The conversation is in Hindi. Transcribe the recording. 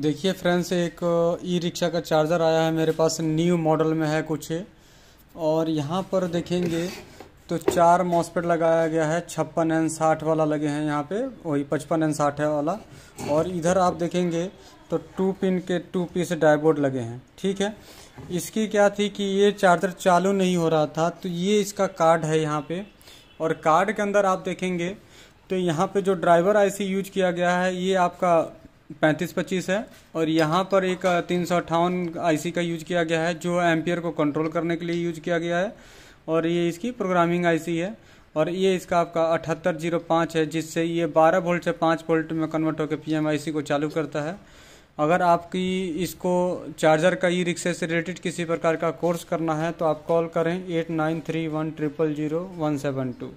देखिए फ्रेंड्स एक ई रिक्शा का चार्जर आया है मेरे पास न्यू मॉडल में है कुछ और यहाँ पर देखेंगे तो चार मॉसपेट लगाया गया है छप्पन एन साठ वाला लगे हैं यहाँ पे वही पचपन एन साठ है वाला और इधर आप देखेंगे तो टू पिन के टू पीस डायबोर्ड लगे हैं ठीक है इसकी क्या थी कि ये चार्जर चालू नहीं हो रहा था तो ये इसका कार्ड है यहाँ पे और कार्ड के अंदर आप देखेंगे तो यहाँ पे जो ड्राइवर आईसी यूज किया गया है ये आपका पैंतीस पच्चीस है और यहाँ पर एक तीन सौ अट्ठावन आई का यूज किया गया है जो एम्पियर को कंट्रोल करने के लिए यूज किया गया है और ये इसकी प्रोग्रामिंग आईसी है और ये इसका आपका अठहत्तर जीरो पाँच है जिससे ये बारह वोल्ट से पाँच वोल्ट में कन्वर्ट होकर पी एम आई सी को चालू करता है अगर आपकी इसको चार्जर का ई रिक्शे से रिलेटेड किसी प्रकार का कोर्स करना है तो आप कॉल करें eight nine three one triple zero one seven to